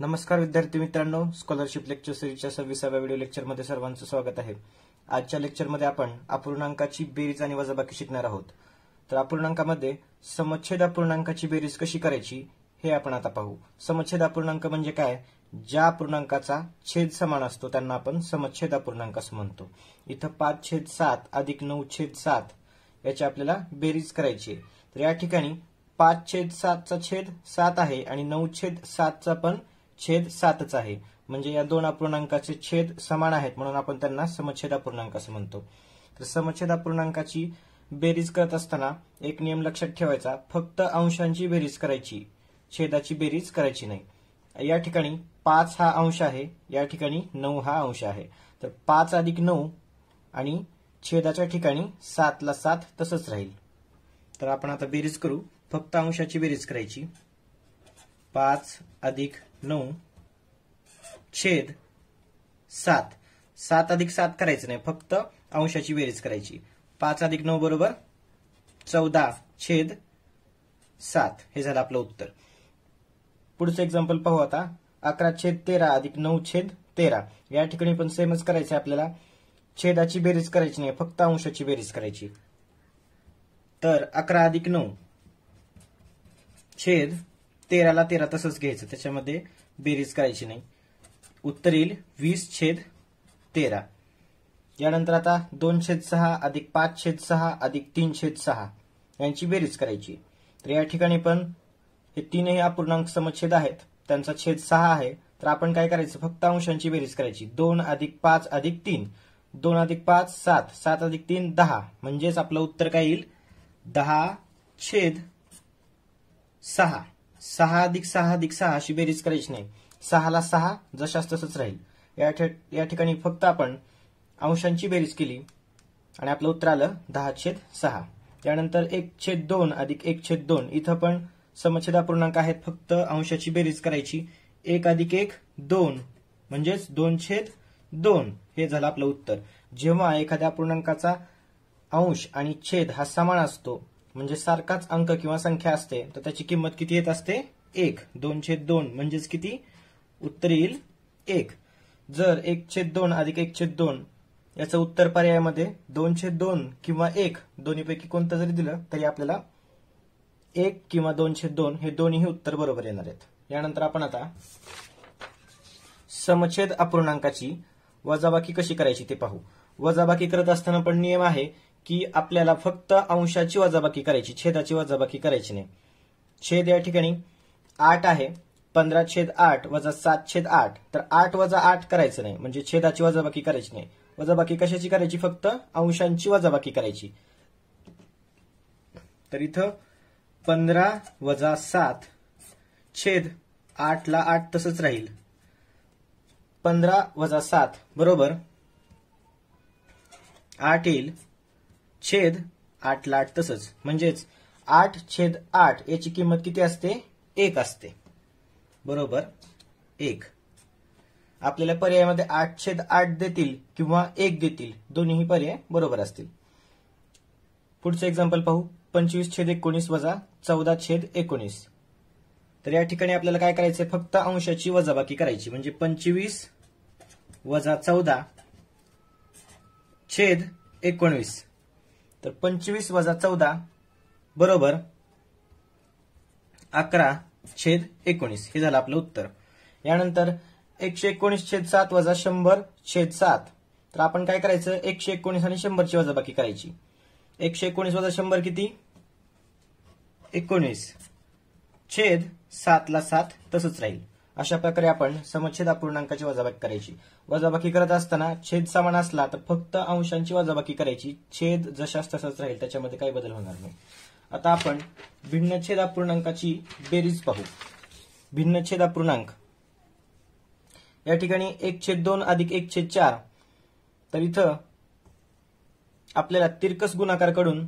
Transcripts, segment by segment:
नमस्कार विद्यार्थी मित्रांनो स्कॉलरशिप लेक्चर सिरीजच्या सव्वीसाव्या व्हिडिओ लेक्चरमध्ये सर्वांचं स्वागत आहे आजच्या लेक्चरमध्ये आपण अपूर्णांकाची बेरीज आणि वजाबाकी शिकणार आहोत तर अपूर्णांकामध्ये समच्छेद अपूर्णांकाची बेरीज कशी करायची हे आपण आता पाहू समच्छेद अपूर्णांक म्हणजे काय ज्या अपूर्णांकाचा छेद समान असतो त्यांना आपण समच्छेद अपूर्णांक असं म्हणतो इथं पाच छेद सात अधिक नऊ छेद सात याची आपल्याला बेरीज करायची आहे तर या ठिकाणी पाच छेद सातचा छेद सात आहे आणि नऊ छेद सातचा पण छेद सातच आहे म्हणजे या दोन अपूर्णांकाचे छेद समान आहेत म्हणून आपण त्यांना समच्छेद अपूर्णांक असं म्हणतो तर समच्छेद अपूर्णांकाची बेरीज करत असताना एक नियम लक्षात ठेवायचा फक्त अंशांची बेरीज करायची छेदाची बेरीज करायची नाही या ठिकाणी पाच हा अंश आहे या ठिकाणी नऊ हा अंश आहे तर पाच अधिक नऊ आणि छेदाच्या ठिकाणी सातला सात तसंच राहील तर आपण आता बेरीज करू फक्त अंशाची बेरीज करायची पाच अधिक नऊ छेद सात सात अधिक सात करायचं नाही फक्त अंशाची बेरीज करायची पाच अधिक नऊ बरोबर चौदा छेद सात हे झालं आपलं उत्तर पुढचं एक्झाम्पल पाहू आता अकरा छेद तेरा अधिक नऊ छेद तेरा या ठिकाणी पण सेमच करायचं आपल्याला छेदाची बेरीज करायची नाही फक्त अंशाची बेरीज करायची तर अकरा अधिक नऊ छेद तेराला तेरा तसंच घ्यायचं त्याच्यामध्ये बेरीज करायची नाही उत्तर येईल वीस छेद तेरा यानंतर आता दोन छेद सहा अधिक पाच छेद सहा अधिक तीन छेद सहा यांची बेरीज करायची तर या ठिकाणी पण हे तीनही अपूर्णांक समच्छेद आहेत त्यांचा छेद सहा आहे तर आपण काय करायचं फक्त अंशांची बेरीज करायची दोन अधिक पाच अधिक तीन दोन अधिक पाच सात सात अधिक तीन दहा म्हणजेच आपलं उत्तर काय येईल दहा छेद सहा सहा अधिक सहा अधिक सहा अशी बेरीज करायची नाही सहाला सहा जशाच तसंच राहील या या ठिकाणी फक्त आपण अंशांची बेरीज केली आणि आपलं उत्तर आलं दहा छेद सहा त्यानंतर एक छेद दोन अधिक एक छेद दोन इथं पण पूर्णांक आहेत फक्त अंशाची बेरीज करायची एक अधिक एक दोन म्हणजेच दोन छेद दोन हे झालं आपलं उत्तर जेव्हा एखाद्या पूर्णांकाचा अंश आणि छेद हा समान असतो म्हणजे सारखाच अंक किंवा संख्या असते तर त्याची किंमत किती येत असते एक दोन छेद दोन म्हणजेच किती उत्तर येईल एक जर एक छेद दोन अधिक एक छेद दोन याचं उत्तर पर्यायामध्ये दोन छेद दोन किंवा एक दोन्हीपैकी कोणतं जरी दिलं तरी आपल्याला एक किंवा दोन छेद दोन हे दोन्ही उत्तर बरोबर येणार आहेत यानंतर आपण आता समछेद अपूर्णांकाची वजाबाकी कशी करायची ते पाहू वजाबाकी करत असताना पण नियम आहे की आपल्याला फक्त अंशाची वजाबाकी करायची छेदाची वजाबाकी करायची नाही छेद या ठिकाणी आठ आहे पंधरा छेद आठ वजा सात छेद आठ तर आठ वजा आठ करायचं नाही म्हणजे छेदाची वजाबाकी करायची नाही वजाबाकी कशाची करायची फक्त अंशांची वजाबाकी करायची तर इथं पंधरा वजा सात छेद आठ ला आठ तसंच राहील पंधरा वजा सात बरोबर आठ येईल छेद आठ लाट तसंच म्हणजेच आठ छेद आठ याची किंमत किती असते एक असते बरोबर एक आपल्याला पर्यायामध्ये आठ छेद आठ देतील किंवा एक देतील दोन्ही पर्याय बरोबर असतील पुढचं एक्झाम्पल पाहू पंचवीस छेद एकोणीस वजा चौदा छेद एकोणीस तर या ठिकाणी आपल्याला काय करायचंय फक्त अंशाची वजाबाकी करायची म्हणजे पंचवीस वजा चौदा छेद एकोणवीस तर पंचवीस वजा चौदा बरोबर अकरा छेद एकोणीस हे झालं आपलं उत्तर यानंतर एकशे एकोणीस छेद सात वजा शंभर छेद सात तर आपण काय करायचं एकशे एकोणीस आणि शंभरची वजा बाकी करायची एकशे एकोणीस वजा शंभर किती एकोणीस छेद सातला सात तसंच राहील अशा प्रकारे आपण समच्छेद अपूर्णांकाची वजाबाकी करायची वजाबाकी करत असताना छेद समान असला तर फक्त अंशांची वजाबाकी करायची छेद जशाच तसाच राहील त्याच्यामध्ये काही बदल होणार नाही आता आपण छेद अपूर्णांकाची बेरीज पाहू छेद अपूर्णांक या ठिकाणी एक छेद दोन अधिक एक छेद चार तर इथं आपल्याला तिरकस गुणाकारकडून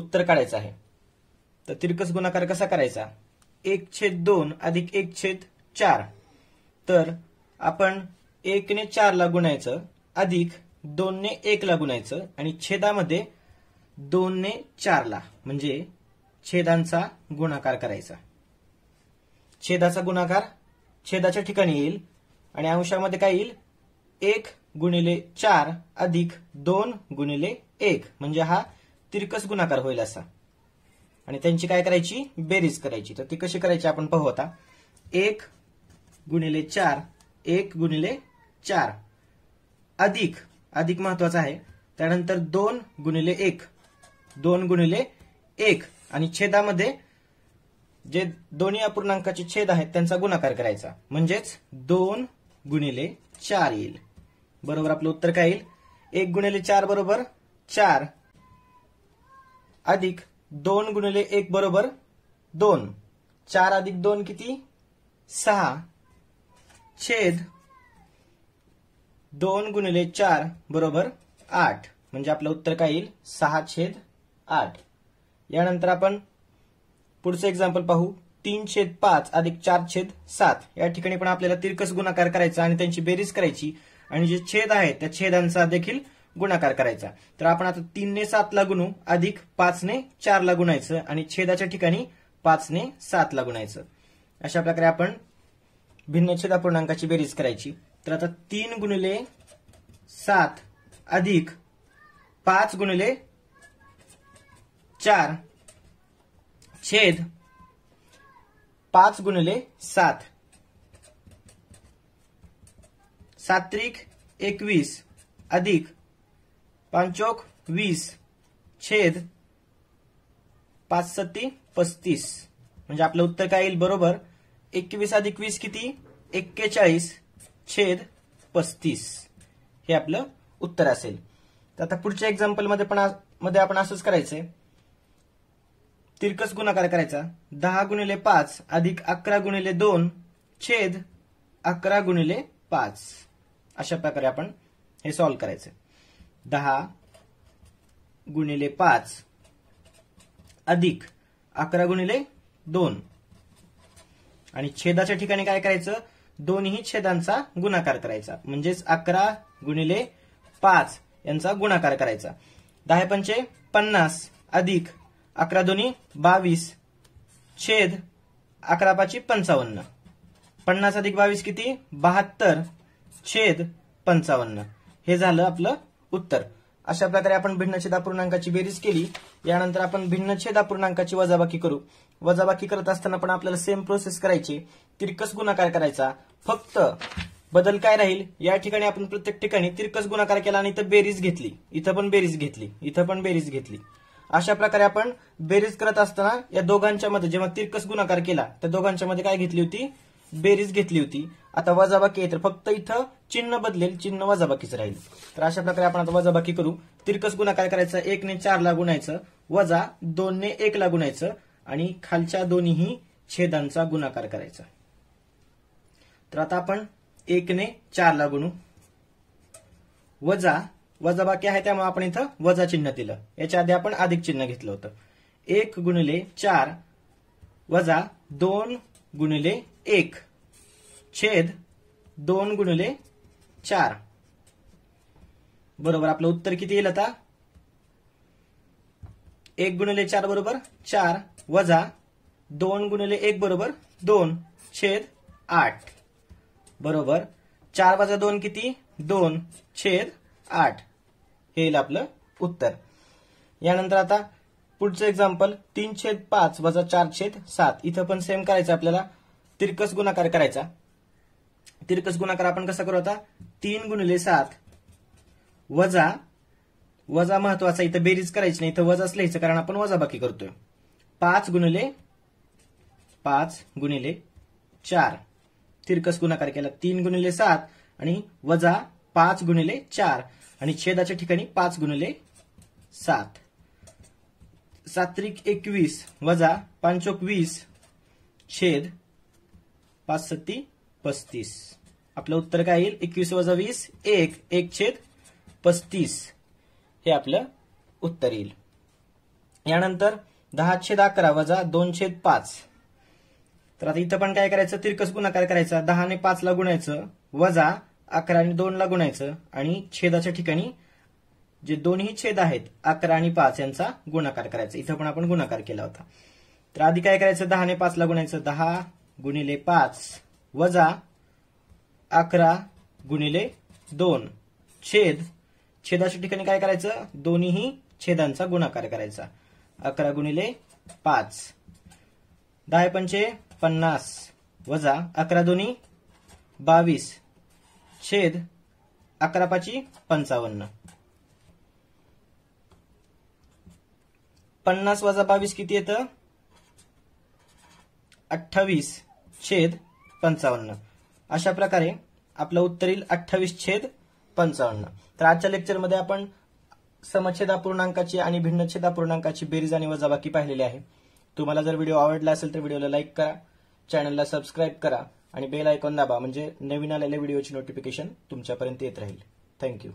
उत्तर काढायचं आहे तर तिरकस गुणाकार कसा करायचा एक छेद दोन अधिक एक छेद चार तर आपण एकने चारला गुणायचं अधिक दोनने एकला गुणायचं आणि छेदामध्ये दोनने चारला म्हणजे छेदांचा गुणाकार करायचा छेदाचा गुणाकार छेदाच्या ठिकाणी येईल आणि अंशामध्ये काय येईल एक गुणिले चार अधिक दोन गुणिले एक म्हणजे हा तिरकस गुणाकार होईल असा आणि त्यांची काय करायची बेरीज करायची तर ती कशी करायची आपण पाहू आता एक गुणिले चार एक गुणिले चार अधिक अधिक महत्वाचं आहे त्यानंतर दोन गुणिले एक दोन गुणिले एक आणि छेदामध्ये जे दोन्ही अपूर्णांकाचे छेद आहेत त्यांचा गुणाकार करायचा म्हणजेच दोन गुणिले चार येईल बरोबर आपलं उत्तर काय येईल एक गुणिले चार बरोबर चार अधिक दोन गुणिले एक बरोबर दोन चार अधिक दोन किती सहा छेद दोन गुणिले चार बरोबर आठ म्हणजे आपलं उत्तर काय येईल सहा छेद आठ यानंतर आपण पुढचं एक्झाम्पल पाहू तीन छेद पाच अधिक चार छेद सात या ठिकाणी पण आपल्याला तिरकस गुणाकार करायचा आणि त्यांची बेरीज करायची आणि जे छेद आहे त्या छेदांचा देखील गुणाकार करायचा तर आपण आता तीनने सातला गुणू अधिक पाचने ला गुणायचं आणि छेदाच्या ठिकाणी पाचने ला गुणायचं अशा प्रकारे आपण भिन्नच्छेद पूर्णांकाची बेरीज करायची तर आता तीन गुणिले सात अधिक पाच गुणिले चार छेद पाच गुणिले सात सात्रिक एकवीस अधिक पांचोक वीस छेद पाच सत्ती पस्तीस म्हणजे आपलं उत्तर काय येईल बरोबर एकवीस अधिक वीस किती एक्केचाळीस छेद पस्तीस हे आपलं उत्तर असेल तर आता पुढच्या एक्झाम्पलमध्ये पण मध्ये आपण असंच करायचंय तिरकस गुणाकार करायचा दहा गुणिले पाच अधिक अकरा गुणिले दोन छेद अकरा गुणिले पाच अशा प्रकारे आपण हे सॉल्व करायचं दहा गुणिले पाच अधिक अकरा गुणिले दोन आणि छेदाच्या ठिकाणी काय करायचं दोन्ही छेदांचा गुणाकार करायचा म्हणजेच अकरा गुणिले पाच यांचा गुणाकार करायचा दहा पंचे पन्नास अधिक अकरा दोन्ही बावीस छेद अकरा पाची पंचावन्न पन्नास अधिक बावीस किती बहात्तर छेद पंचावन्न हे झालं आपलं उत्तर अशा प्रकारे आपण भिन्नछेद अपूर्णांकाची बेरीज केली यानंतर आपण भिन्नछेद अपूर्णांकाची वजाबाकी करू वजाबाकी करत असताना पण आपल्याला सेम प्रोसेस करायची तिरकस गुणाकार करायचा फक्त बदल काय राहील या ठिकाणी आपण प्रत्येक ठिकाणी तिरकस गुणाकार केला आणि इथं बेरीज घेतली इथं पण बेरीज घेतली इथं पण बेरीज घेतली अशा प्रकारे आपण बेरीज करत असताना या दोघांच्या मध्ये जेव्हा तिरकस गुणाकार केला त्या दोघांच्या मध्ये काय घेतली होती बेरीज घेतली होती आता वजाबाकी आहे तर फक्त इथं चिन्ह बदलेल चिन्ह वजाबाकीच राहील तर अशा प्रकारे आपण आता वजाबाकी करू तिरकस गुणाकार करायचा चार ला गुणायचं वजा ने एक ला गुणायचं आणि खालच्या दोन्हीही छेदांचा गुणाकार करायचा तर आता आपण एक ने चारला गुणू वजा वजाबाकी आहे त्यामुळे आपण इथं वजा चिन्ह दिलं याच्या आधी आपण अधिक चिन्ह घेतलं होतं एक गुणले चार वजा दोन गुणले एक छेद दोन गुणले चार बरोबर आपलं उत्तर किती येईल आता एक गुणले चार बरोबर चार वजा दोन गुणले एक बरोबर दोन छेद आठ बरोबर चार वजा दोन किती दोन छेद आठ हे येईल आपलं उत्तर यानंतर आता पुढचं एक्झाम्पल तीन छेद पाच वजा चार छेद सात इथं पण सेम करायचं आपल्याला तिरकस गुणाकार करायचा तिरकस गुणाकार आपण कसा करू आता तीन गुणिले सात वजा वजा महत्वाचा इथं बेरीज करायची नाही इथं वजाच लिहायचं कारण आपण वजा बाकी करतोय पाच गुणिले पाच गुणिले चार तिरकस गुणाकार केला तीन गुणिले सात आणि वजा पाच गुणिले चार आणि छेदाच्या ठिकाणी पाच गुणिले सात सात्रिक एकवीस वजा पाचोक वीस छेद पाच सत्ती पस्तीस आपलं उत्तर काय येईल एकवीस वजा वीस एक एक छेद पस्तीस हे आपलं उत्तर येईल यानंतर दहा छेद अकरा वजा दोन छेद पाच तर आता इथं पण काय करायचं तिरकस गुणाकार करायचा दहाने पाचला गुणायचं वजा अकरा दोन ला गुणायचं आणि छेदाच्या ठिकाणी जे दोन्ही छेद आहेत अकरा आणि पाच यांचा गुणाकार करायचा इथं पण आपण गुणाकार केला होता तर आधी काय करायचं दहाने पाचला गुणायचं दहा गुणिले पाच वजा अकरा गुणिले दोन छेद छेदाच्या ठिकाणी काय करायचं दोन्हीही छेदांचा गुणाकार करायचा अकरा गुणिले पाच दहा पंचे पन्नास वजा अकरा दोन्ही बावीस छेद अकरा पाची पंचावन्न पन्नास वजा बावीस किती येतं अठ्ठावीस छेद पंचावन्न अशा प्रकारे आपलं उत्तर येईल अठ्ठावीस छेद पंचावन्न तर आजच्या लेक्चरमध्ये आपण समछेदापूर्णांकाची आणि पूर्णांकाची बेरीज आणि वजाबाकी पाहिलेली आहे तुम्हाला जर व्हिडिओ आवडला असेल तर व्हिडिओला लाईक करा चॅनलला सबस्क्राईब करा आणि बेल आयकॉन दाबा म्हणजे नवीन आलेल्या व्हिडिओची नोटिफिकेशन तुमच्यापर्यंत येत राहील थँक्यू